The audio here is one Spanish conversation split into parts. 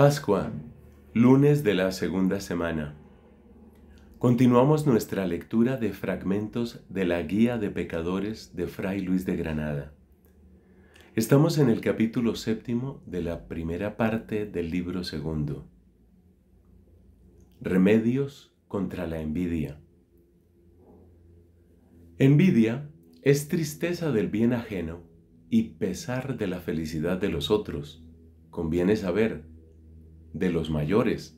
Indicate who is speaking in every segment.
Speaker 1: Pascua, lunes de la segunda semana. Continuamos nuestra lectura de fragmentos de la Guía de Pecadores de Fray Luis de Granada. Estamos en el capítulo séptimo de la primera parte del libro segundo. Remedios contra la envidia. Envidia es tristeza del bien ajeno y pesar de la felicidad de los otros. Conviene saber de los mayores,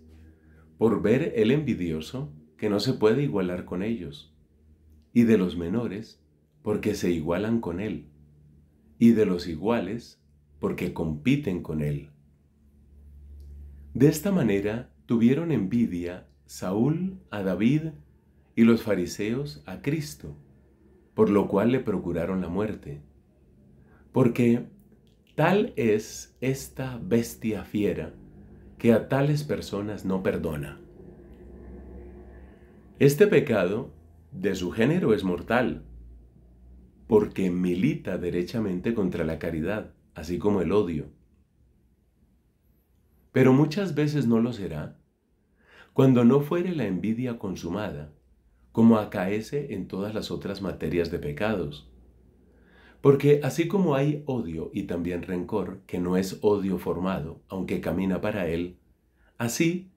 Speaker 1: por ver el envidioso que no se puede igualar con ellos, y de los menores porque se igualan con él, y de los iguales porque compiten con él. De esta manera tuvieron envidia Saúl a David y los fariseos a Cristo, por lo cual le procuraron la muerte. Porque tal es esta bestia fiera que a tales personas no perdona. Este pecado de su género es mortal, porque milita derechamente contra la caridad, así como el odio. Pero muchas veces no lo será, cuando no fuere la envidia consumada, como acaece en todas las otras materias de pecados. Porque así como hay odio y también rencor, que no es odio formado, aunque camina para él, Así,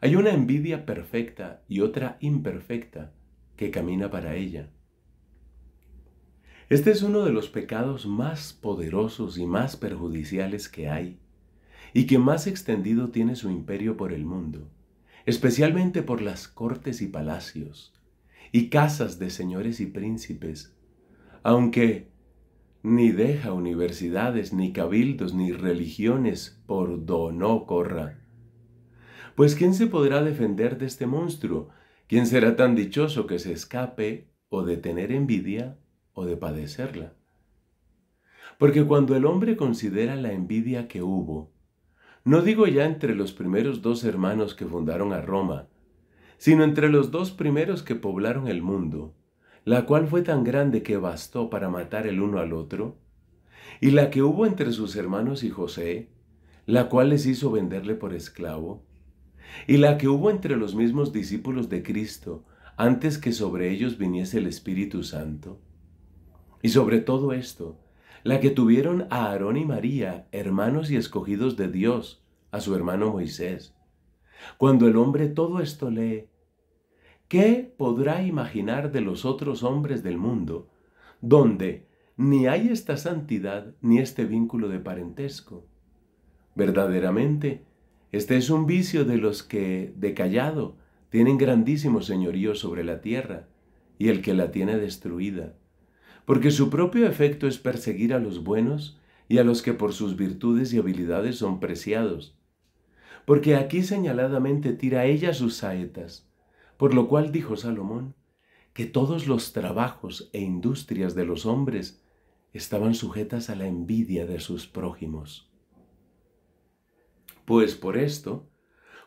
Speaker 1: hay una envidia perfecta y otra imperfecta que camina para ella. Este es uno de los pecados más poderosos y más perjudiciales que hay, y que más extendido tiene su imperio por el mundo, especialmente por las cortes y palacios, y casas de señores y príncipes, aunque ni deja universidades, ni cabildos, ni religiones por do no corra pues ¿quién se podrá defender de este monstruo? ¿Quién será tan dichoso que se escape o de tener envidia o de padecerla? Porque cuando el hombre considera la envidia que hubo, no digo ya entre los primeros dos hermanos que fundaron a Roma, sino entre los dos primeros que poblaron el mundo, la cual fue tan grande que bastó para matar el uno al otro, y la que hubo entre sus hermanos y José, la cual les hizo venderle por esclavo, y la que hubo entre los mismos discípulos de Cristo antes que sobre ellos viniese el Espíritu Santo. Y sobre todo esto, la que tuvieron a Aarón y María, hermanos y escogidos de Dios, a su hermano Moisés. Cuando el hombre todo esto lee, ¿qué podrá imaginar de los otros hombres del mundo, donde ni hay esta santidad ni este vínculo de parentesco? Verdaderamente, este es un vicio de los que, de callado, tienen grandísimo señorío sobre la tierra, y el que la tiene destruida. Porque su propio efecto es perseguir a los buenos y a los que por sus virtudes y habilidades son preciados. Porque aquí señaladamente tira ella sus saetas, por lo cual dijo Salomón, que todos los trabajos e industrias de los hombres estaban sujetas a la envidia de sus prójimos. Pues por esto,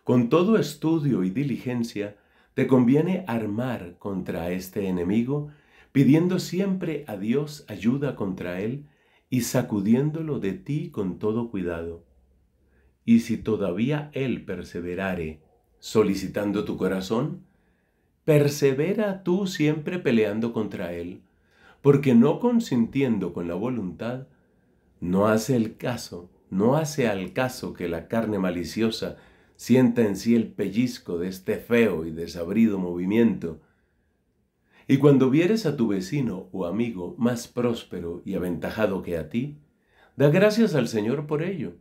Speaker 1: con todo estudio y diligencia, te conviene armar contra este enemigo, pidiendo siempre a Dios ayuda contra él y sacudiéndolo de ti con todo cuidado. Y si todavía él perseverare, solicitando tu corazón, persevera tú siempre peleando contra él, porque no consintiendo con la voluntad, no hace el caso no hace al caso que la carne maliciosa sienta en sí el pellizco de este feo y desabrido movimiento. Y cuando vieres a tu vecino o amigo más próspero y aventajado que a ti, da gracias al Señor por ello,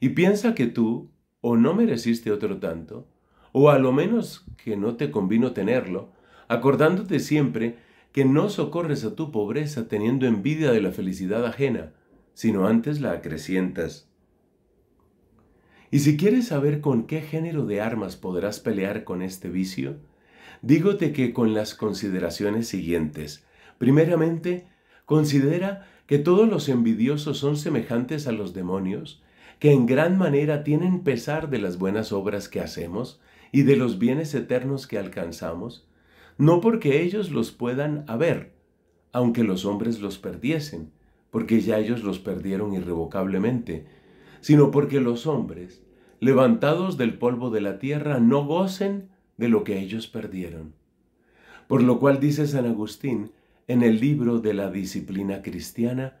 Speaker 1: y piensa que tú o no mereciste otro tanto, o a lo menos que no te convino tenerlo, acordándote siempre que no socorres a tu pobreza teniendo envidia de la felicidad ajena, sino antes la acrecientas. Y si quieres saber con qué género de armas podrás pelear con este vicio, dígote que con las consideraciones siguientes. Primeramente, considera que todos los envidiosos son semejantes a los demonios, que en gran manera tienen pesar de las buenas obras que hacemos y de los bienes eternos que alcanzamos, no porque ellos los puedan haber, aunque los hombres los perdiesen, porque ya ellos los perdieron irrevocablemente, sino porque los hombres, levantados del polvo de la tierra, no gocen de lo que ellos perdieron. Por lo cual dice San Agustín en el libro de la disciplina cristiana,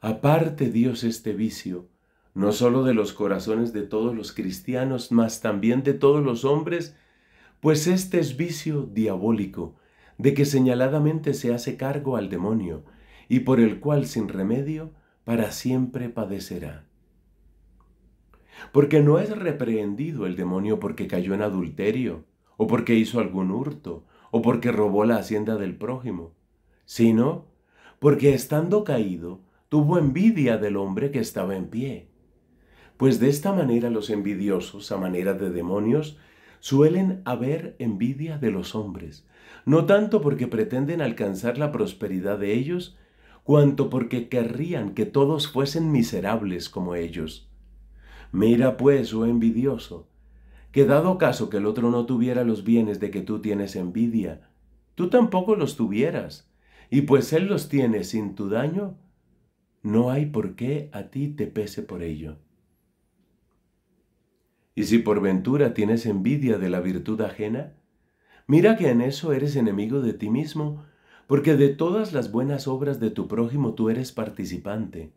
Speaker 1: aparte Dios este vicio, no solo de los corazones de todos los cristianos, mas también de todos los hombres, pues este es vicio diabólico, de que señaladamente se hace cargo al demonio, y por el cual sin remedio para siempre padecerá. Porque no es reprehendido el demonio porque cayó en adulterio, o porque hizo algún hurto, o porque robó la hacienda del prójimo, sino porque estando caído, tuvo envidia del hombre que estaba en pie. Pues de esta manera los envidiosos, a manera de demonios, suelen haber envidia de los hombres, no tanto porque pretenden alcanzar la prosperidad de ellos, cuanto porque querrían que todos fuesen miserables como ellos. Mira pues, oh envidioso, que dado caso que el otro no tuviera los bienes de que tú tienes envidia, tú tampoco los tuvieras, y pues él los tiene sin tu daño, no hay por qué a ti te pese por ello. Y si por ventura tienes envidia de la virtud ajena, mira que en eso eres enemigo de ti mismo, porque de todas las buenas obras de tu prójimo tú eres participante,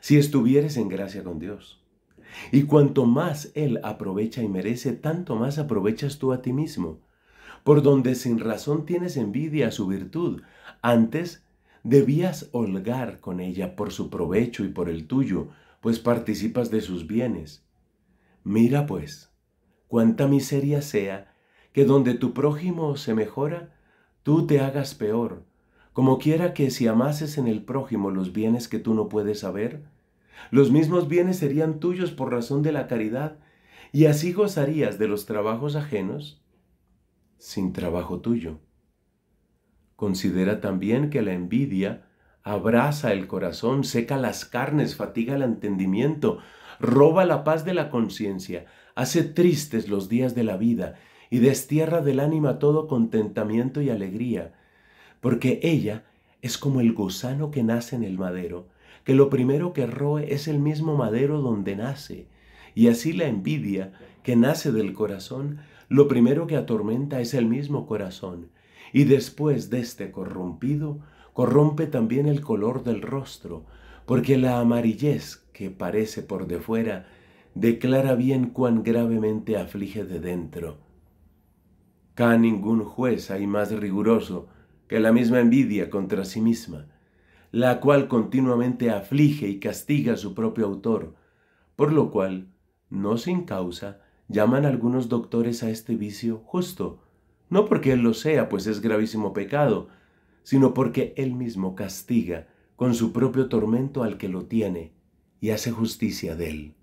Speaker 1: si estuvieres en gracia con Dios. Y cuanto más Él aprovecha y merece, tanto más aprovechas tú a ti mismo. Por donde sin razón tienes envidia a su virtud, antes debías holgar con ella por su provecho y por el tuyo, pues participas de sus bienes. Mira pues, cuánta miseria sea, que donde tu prójimo se mejora, tú te hagas peor, como quiera que si amases en el prójimo los bienes que tú no puedes saber, los mismos bienes serían tuyos por razón de la caridad, y así gozarías de los trabajos ajenos sin trabajo tuyo. Considera también que la envidia abraza el corazón, seca las carnes, fatiga el entendimiento, roba la paz de la conciencia, hace tristes los días de la vida y destierra del ánima todo contentamiento y alegría, porque ella es como el gusano que nace en el madero, que lo primero que roe es el mismo madero donde nace, y así la envidia que nace del corazón, lo primero que atormenta es el mismo corazón, y después de este corrompido, corrompe también el color del rostro, porque la amarillez que parece por de fuera, declara bien cuán gravemente aflige de dentro. Ca ningún juez hay más riguroso que la misma envidia contra sí misma la cual continuamente aflige y castiga a su propio autor, por lo cual, no sin causa, llaman algunos doctores a este vicio justo, no porque él lo sea, pues es gravísimo pecado, sino porque él mismo castiga con su propio tormento al que lo tiene y hace justicia de él.